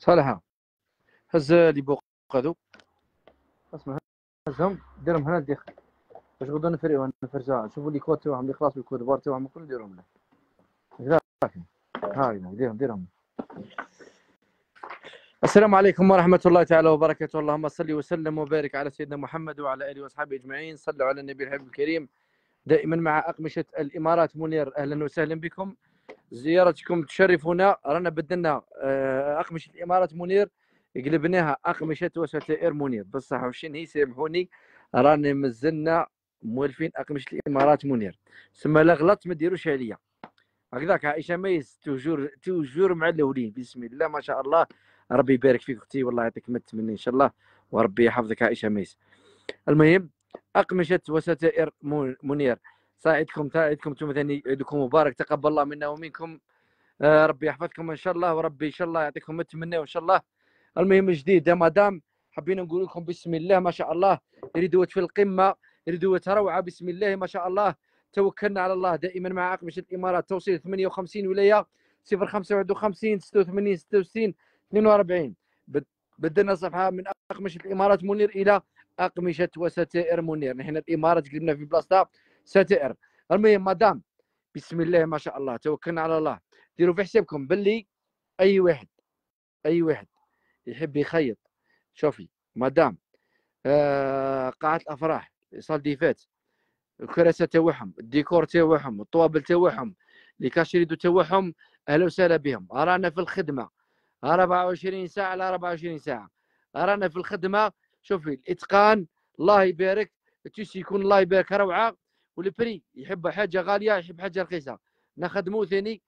صالحه هز لي بوق هادو اسمع هزهم ديرهم هنا لداخل باش غدو نفرقو نفرجع شوفوا لي كود تاعهم لي خلاص الكود بار تاعهم الكل ديرهم له هاي ديرهم ديرهم السلام عليكم ورحمة الله تعالى وبركاته اللهم صل وسلم وبارك على سيدنا محمد وعلى آله وأصحابه أجمعين صلوا على النبي الحبيب الكريم دائما مع أقمشة الإمارات منير أهلا وسهلا بكم زيارتكم تشرفنا رانا بدلنا آه، اقمشه الامارات منير قلبناها اقمشه وستائر منير بصح واش هي سامحوني راني مازلنا موالفين اقمشه الامارات منير سما لا غلط ما ديروش عليا هكذاك عائشه ميز توجور توجور مع الاولين بسم الله ما شاء الله ربي يبارك فيك اختي والله يعطيك ما تمني ان شاء الله وربي يحفظك عائشه ميز المهم اقمشه وستائر منير ساعدكم انتم مثلا عيدكم مبارك تقبل الله منا ومنكم آه، ربي يحفظكم ان شاء الله وربي ان شاء الله يعطيكم منا وان شاء الله المهم جديد مدام حبينا نقول لكم بسم الله ما شاء الله ردوه في القمه ردوه روعه بسم الله ما شاء الله توكلنا على الله دائما مع عقمشه الامارات توصيل 58 ولايه 055 86 66 42 بدلنا صفحه من اقمشه الامارات منير الى اقمشه وستائر منير نحن الامارات قلبنا في بلاصتها ستائر المهم مدام بسم الله ما شاء الله توكلنا على الله ديروا في حسابكم باللي اي واحد اي واحد يحب يخيط شوفي مدام آه قاعة الافراح صال ديفات الكراسة تاعهم الديكور تاعهم الطوابل تاعهم لي كاشريدو تاعهم اهلا وسهلا بهم رانا في الخدمة 24 ساعة على 24 ساعة رانا في الخدمة شوفي الاتقان الله يبارك تيسي يكون الله يبارك روعة والبري يحب حاجه غاليه يحب حاجه رخيصه نخدمو ثاني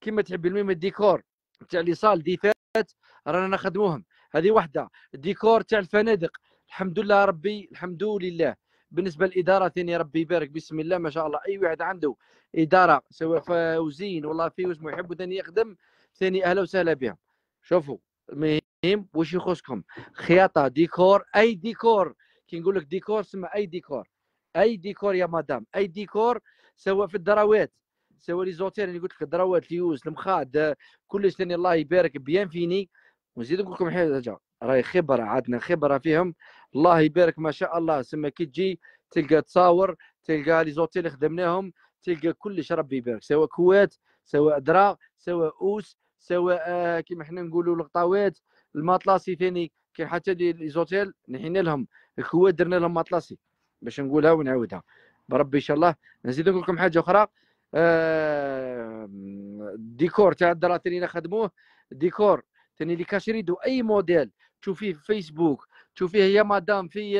كما تحب المهم الديكور تاع لي صال ديفات رانا نخدموهم هذه وحده الديكور تاع الفنادق الحمد لله ربي الحمد لله بالنسبه للاداره ثاني ربي يبارك بسم الله ما شاء الله اي واحد عنده اداره سواء فوزين والله في واسمه يحب ثاني يخدم ثاني اهلا وسهلا بهم شوفوا المهم واش يخصكم خياطه ديكور اي ديكور كي نقول لك ديكور سما اي ديكور اي ديكور يا مدام اي ديكور سواء في الدراوات سواء لي زوتير اللي قلت لك الدراوات اليوز المخاد كلش ثاني الله يبارك بيان فيني ونزيد نقول لكم حاجه راهي خبره عندنا خبره فيهم الله يبارك ما شاء الله سما كي تجي تلقى تصاور تلقى لي زوتير اللي خدمناهم تلقى كلش ربي يبارك سواء كوات سواء درا سواء اوس سواء آه، كيما حنا نقولوا الغطاوات الماطلاسي ثاني كي حتى لي زوتيل نحينا لهم الكوات درنا لهم ماطلاسي باش نقولها ونعاودها بربي ان شاء الله نزيد نقول لكم حاجه اخرى الديكور آه، تاع الدراري اللي خدموه ديكور ثاني اللي كاش يريدوا اي موديل تشوفيه في فيسبوك تشوفيه يا مدام في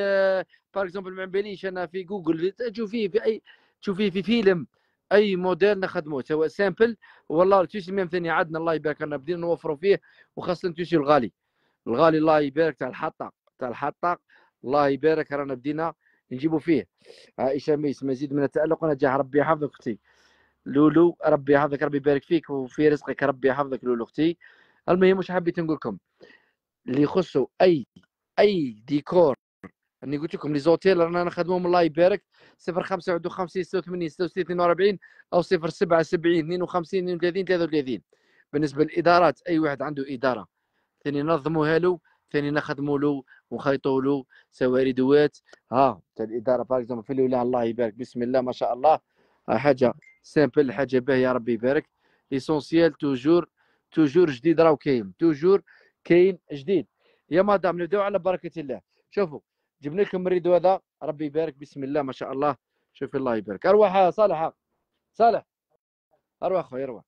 بار آه، اكزومبل ما باليش انا في جوجل تشوفيه في اي تشوفيه في فيلم اي موديل نخدموه سواء سامبل والله التوشي ميم ثاني عندنا الله يبارك لنا بدينا نوفروا فيه وخاصه التوشي الغالي الغالي الله يبارك تاع الحطه تاع الحطه الله يبارك رانا بدينا نجيبوا فيه عائشه ميس مزيد من التالق ونجاح ربي يحفظك اختي لولو ربي يحفظك ربي يبارك فيك وفي رزقك ربي يحفظك لولو اختي المهم واش حبيت نقول لكم اللي يخصوا اي اي ديكور اني قلت لكم لي زوتيل رانا نخدمهم الله يبارك 055 56 86 42 او 077 70 52 32 33 بالنسبه للادارات اي واحد عنده اداره ثاني نظموها له ثاني نخدموا له ونخيطوا له دوات ها تاع الاداره باغ اكزومبل في الاولى الله يبارك بسم الله ما شاء الله آه، حاجه سامبل حاجه باهيه ربي يبارك ليسونسيال توجور توجور جديد راهو كاين توجور كاين جديد يا مدام نبداو على بركه الله شوفوا جبنا لكم الريدو هذا ربي يبارك بسم الله ما شاء الله شوفي الله يبارك اروح آه، صالح صالح اروح خويا اروح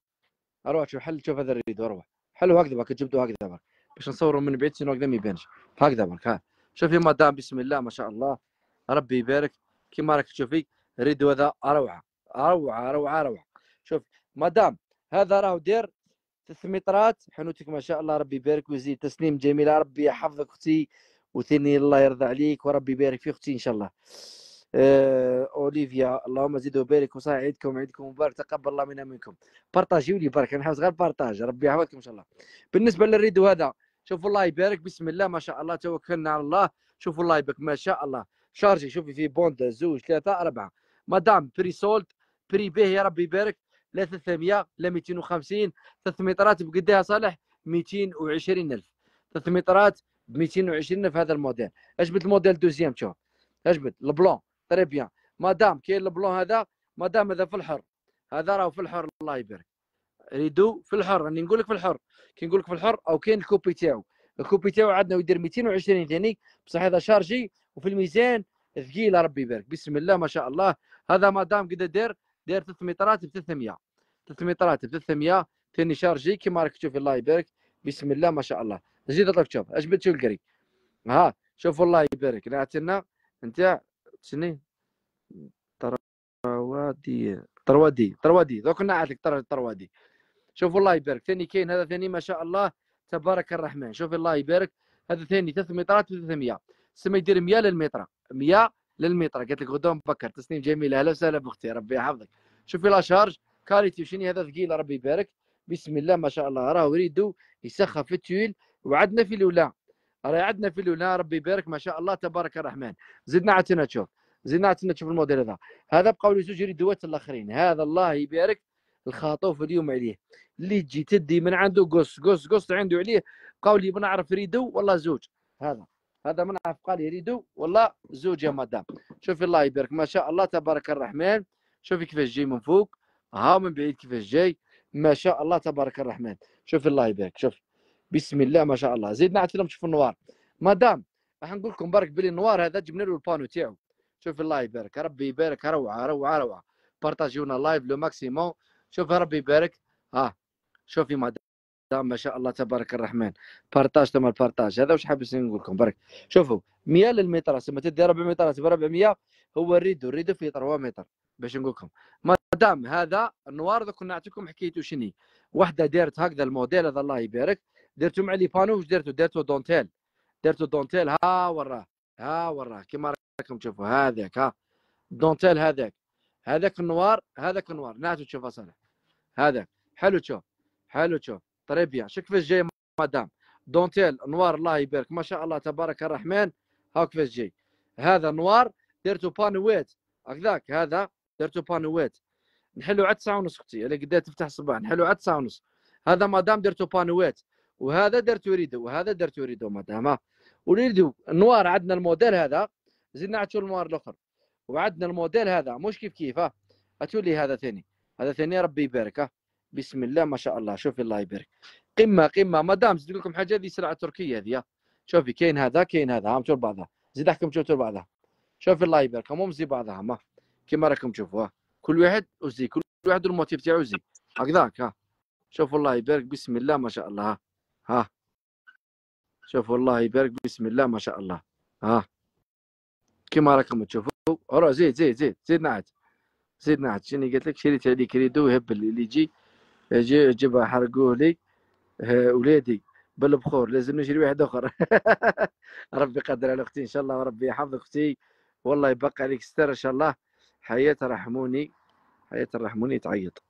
اروح شوف حل شوف هذا الريدو اروح حلو هكذا جبتو هكذا باك باش نصوروا من بعيد سينو هكذا ما يبانش هكذا برك ها شوفي مدام بسم الله ما شاء الله ربي يبارك كيما راك تشوفي ريدو هذا روعه روعه روعه روعه شوف مدام هذا راهو دير 300 حنوتك ما شاء الله ربي يبارك ويزيد تسليم جميله ربي يحفظك اختي وثني الله يرضى عليك وربي يبارك في اختي ان شاء الله آه، اوليفيا اللهم زيد وبارك وصح عيدكم عيدكم مبارك تقبل الله منا منكم بارطاجيو لي برك انا غير بارطاج ربي يحفظكم ان شاء الله بالنسبه للريدو هذا شوفوا الله يبارك بسم الله ما شاء الله توكلنا على الله شوفوا الله يبارك ما شاء الله شارجي شوفي في بوند زوج ثلاثه اربعه مدام بري سولد بري بيه يا ربي يبارك لا 300 لا 250 300 مترات بقداها صالح 220000 300 مترات ب 220000 هذا الموديل اجبد الموديل دوزيام شوف اجبد البلون تري بيان يعني. مادام كاين البلون هذا مادام هذا في الحر هذا راه في الحر الله يبارك ريدو في الحر راني نقول لك في الحر كي نقول لك في الحر او كاين الكوبي تاعو الكوبي تاعو عندنا يدير 220 ثاني بصح هذا شارجي وفي الميزان ثقيل ربي يبارك بسم الله ما شاء الله هذا مادام قد دار دار 300 راتب 300 300 راتب 300 ثاني شارجي كيما راك تشوف الله يبارك بسم الله ما شاء الله زيد تشوف اجبد بتشوف القري ها شوف الله يبارك نعتنا نتاع فهمتني طروادي طروادي طروادي دوك نعت لك طروادي شوف الله يبارك ثاني كاين هذا ثاني ما شاء الله تبارك الرحمن شوف الله يبارك هذا ثاني ثلاث مترات و300 سما يدير 100 للمتر 100 للمتر قالت لك غدوه مبكر تسنيم جميله اهلا وسهلا باختي ربي يحفظك شوفي لا شارج كاريتي شنو هذا ثقيل ربي يبارك بسم الله ما شاء الله راه يريدو يسخف التويل وعدنا في الاولى ريعدنا في الاولى ربي يبارك ما شاء الله تبارك الرحمن زدنا عتنا تشوف زدنا عتنا تشوف الموديل هذا هذا لي تجري دوات الاخرين هذا الله يبارك الخاطوف اليوم عليه اللي تجي تدي من عنده قص قص قص عنده عليه بقاو لي بنعرف ريدو والله زوج هذا هذا ما نعرف قال يريدو والله زوج يا مدام شوفي الله يبارك ما شاء الله تبارك الرحمن شوفي كيفاش جاي من فوق ها من بعيد كيفاش جاي ما شاء الله تبارك الرحمن شوفي الله يبارك شوفي بسم الله ما شاء الله زيد نعت لهم شوف النوار مدام راح نقول لكم برك بلي النوار هذا جبنا له البانو تاعو شوف الله يبارك ربي يبارك روعه روعه روعه بارطاجيونا لايف لو ماكسيموم شوف ربي يبارك ها شوفي مدام ما شاء الله تبارك الرحمن بارطاج تم البارطاج هذا واش حابس نقول لكم برك شوفوا 100 للمتراس ما تدي 4 متر ب 400 هو الريدو الريدو في 3 متر باش نقول لكم مدام هذا النوار دوك نعطيكم حكايته شني وحده دارت هكذا الموديل هذا الله يبارك درتو مع لي بانو واش درتو درتو دونتيل درتو دونتيل ها وراه ها وراه كيما راكم تشوفوا هذاك ها دونتيل هذاك هذاك النوار هذاك النوار نعتو تشوف صالح هذاك حلو تشوف حلو تشوف طري بيان شوف كيفاش جاي مدام دونتيل نوار الله يبارك ما شاء الله تبارك الرحمن ها كيفاش جاي هذا نوار درتو بانوات هكذاك هذا درتو بانوات نحلو عاد تسعة ونص اختي الا قدا تفتح الصباح نحلو عاد تسعة ونص هذا مدام درتو بانوات وهذا درت ريدو وهذا درتو ريدو مدام وريدو النوار عندنا الموديل هذا زدنا عاد النوار الاخر وعندنا الموديل هذا مش كيف كيفه اتولي هذا ثاني هذا ثاني ربي يبارك بسم الله ما شاء الله شوفي الله يبارك قمه قمه مدام زدت لكم حاجه هذه سلعه تركيه هذه شوفي كاين هذا كاين هذا هام بعضها زيد احكم شفتوا بعضها شوفي الله يبارك هم زي بعضها ما كما راكم تشوفوا كل واحد وزي كل واحد الموتيف تاعو زي هكذاك ها شوفوا الله يبارك بسم الله ما شاء الله ها. ها شوف والله يبارك بسم الله ما شاء الله ها كما راكم تشوفوا ورا زيد زيد زيد زيد نعت زيد نعت شنو قلت لك شريت هذه كريدو يهبل اللي يجي يجي جيبها حرقوه لي ولادي بالبخور لازم نشري واحد اخر ربي قدر على اختي ان شاء الله وربي يحفظك اختي والله يبقى عليك ستر ان شاء الله حياة رحموني حياة رحموني تعيط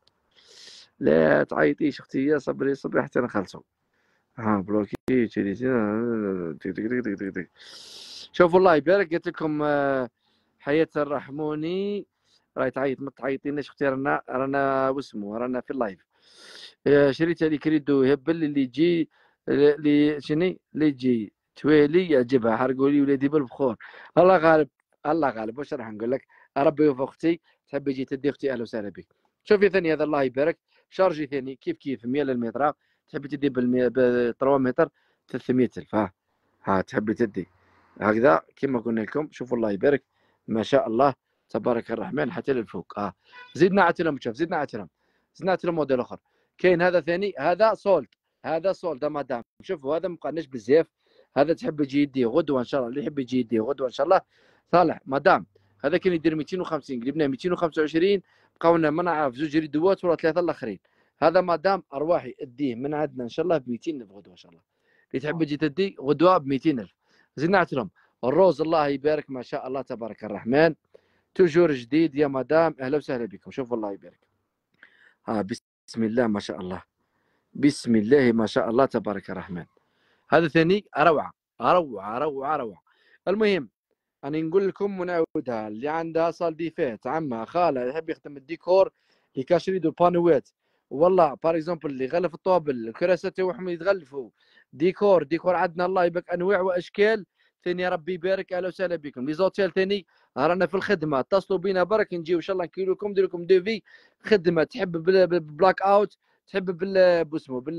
لا تعيطيش اختي يا صبري صبري حتى نخلصوا ها بلوكي تشيلسي تك الله يبارك قلت لكم آه، حياة الرحموني راهي تعيط ما تعيطيناش اختي رانا رانا واسمو رانا في اللايف آه، شريت لي كريدو هبل اللي يجي اللي شني اللي يجي تويلي يعجبها حرقوا لي ولادي بالبخور الله غالب الله غالب واش راح نقول لك ربي يوفق اختي تحب تجي تدي اختي اهلا وسهلا بك شوفي ثاني هذا الله يبارك شارجي ثاني كيف كيف 100 للميطره تحبي تدي ب 3 متر 300 الف ها ها تحبي تدي هكذا كما قلنا لكم شوفوا الله يبارك ما شاء الله تبارك الرحمن حتى للفوق اه زدنا عتلم شوف زدنا عتلم زدنا عتلم موديل اخر كاين هذا ثاني هذا سولد هذا سولد مدام شوفوا هذا ما قالناش بزاف هذا تحب يجي يديه غدوه ان شاء الله اللي يحب يجي يديه غدوه ان شاء الله صالح مدام هذا كان يدير 250 قلبنا 225 بقاو لنا ما نعرف زوج ريدوات ولا ثلاثه الاخرين هذا ما دام ارواحي اديه من عندنا ان شاء الله ب 200000 غدوه ان شاء الله اللي تحب تجي آه. تدي غدوه ب 200000 زدنا لهم الروز الله يبارك ما شاء الله تبارك الرحمن توجور جديد يا مدام اهلا وسهلا بكم شوف الله يبارك ها آه، بسم الله ما شاء الله بسم الله ما شاء الله تبارك الرحمن هذا ثاني روعه روعه روعه روعه المهم انا نقول لكم ونعودها اللي عندها صال ديفات عمها خاله يحب يخدم الديكور اللي يريدوا البانوات والله بار اكزومبل اللي غلف الطوابل الكراسات توحهم يتغلفوا ديكور ديكور عندنا الله يبارك انواع واشكال ثاني ربي يبارك اهلا وسهلا بكم لي زوتيل ثاني رانا في الخدمه اتصلوا بينا برك نجيو ان شاء الله نكيلو لكم ندير لكم دوفي خدمه تحب بالبلاك اوت تحب بال باسمه بال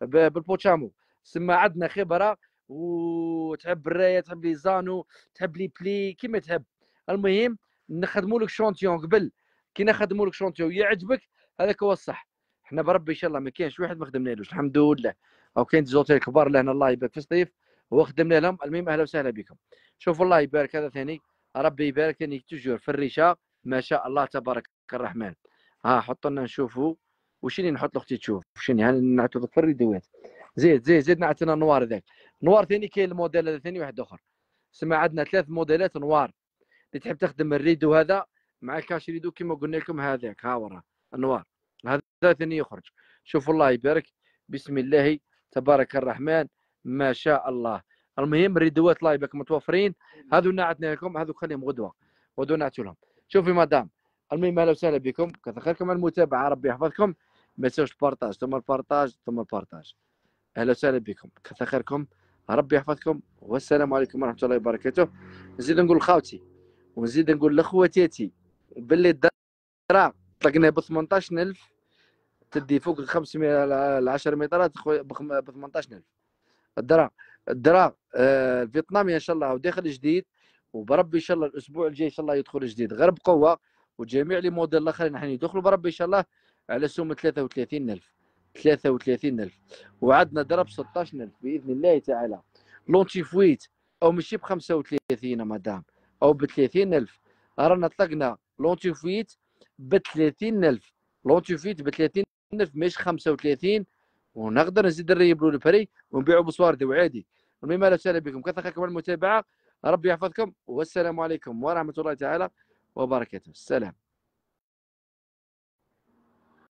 بالبوتشامو سما عندنا خبره وتحب الرايه تحب لي زانو تحب لي بلي كيما تحب المهم نخدموا لك شونتيون قبل كي نخدموا لك شونتيون يعجبك هذاك هو الصح احنا بربي ان شاء الله ما كاينش واحد ما خدمنا لهش الحمد لله او كاين زوتيل كبار لهنا الله يبارك في الصيف وخدمنا لهم المهم اهلا وسهلا بكم شوفوا الله يبارك هذا ثاني ربي يبارك ثاني تجور في الريشه ما شاء الله تبارك الرحمن ها حط لنا نشوفوا اللي نحط لاختي تشوف شني يعني نعطوا في الريدوات زيد زيد زيد نعطينا نوار ذاك نوار ثاني كاين الموديل هذا ثاني واحد اخر سما عندنا ثلاث موديلات نوار اللي تحب تخدم الريدو هذا مع الكاش ريدو كما قلنا لكم هذاك ها وراه انوار هذا ثاني يخرج شوف الله يبارك بسم الله تبارك الرحمن ما شاء الله المهم ريدوات الله يبارك متوفرين هذو نعتنا لكم هذو خليهم غدوه غدوه نعتوا لهم شوفي مدام المهم اهلا وسهلا بكم كثر خيركم على المتابعه ربي يحفظكم ما تنساوش البارطاج ثم البارطاج ثم البارطاج اهلا وسهلا بكم كثر خيركم ربي يحفظكم والسلام عليكم ورحمه الله وبركاته نزيد نقول لخوتي ونزيد نقول لخواتاتي باللي الدرا طلقنا ب 18000 تدي فوق 500 ل 10 مترات ب 18000 الدرا الدرا آه الفيتنامي ان شاء الله وداخل جديد وبربي ان شاء الله الاسبوع الجاي ان شاء الله يدخل جديد غير بقوه وجميع لي موديل الاخرين راح يدخلوا بربي ان شاء الله على سوم 33000 33000 وعدنا درب 16000 باذن الله تعالى لونتي فويت او ماشي ب 35 مدام او ب 30000 رانا طلقنا لونتي فويت ب 30000 فيت ب 30000 ماشي 35 ونقدر نزيد نريبلو البري ونبيعو بصواردو وعادي المهم اهلا وسهلا بكم كثر خيركم المتابعه ربي يحفظكم والسلام عليكم ورحمه الله تعالى وبركاته السلام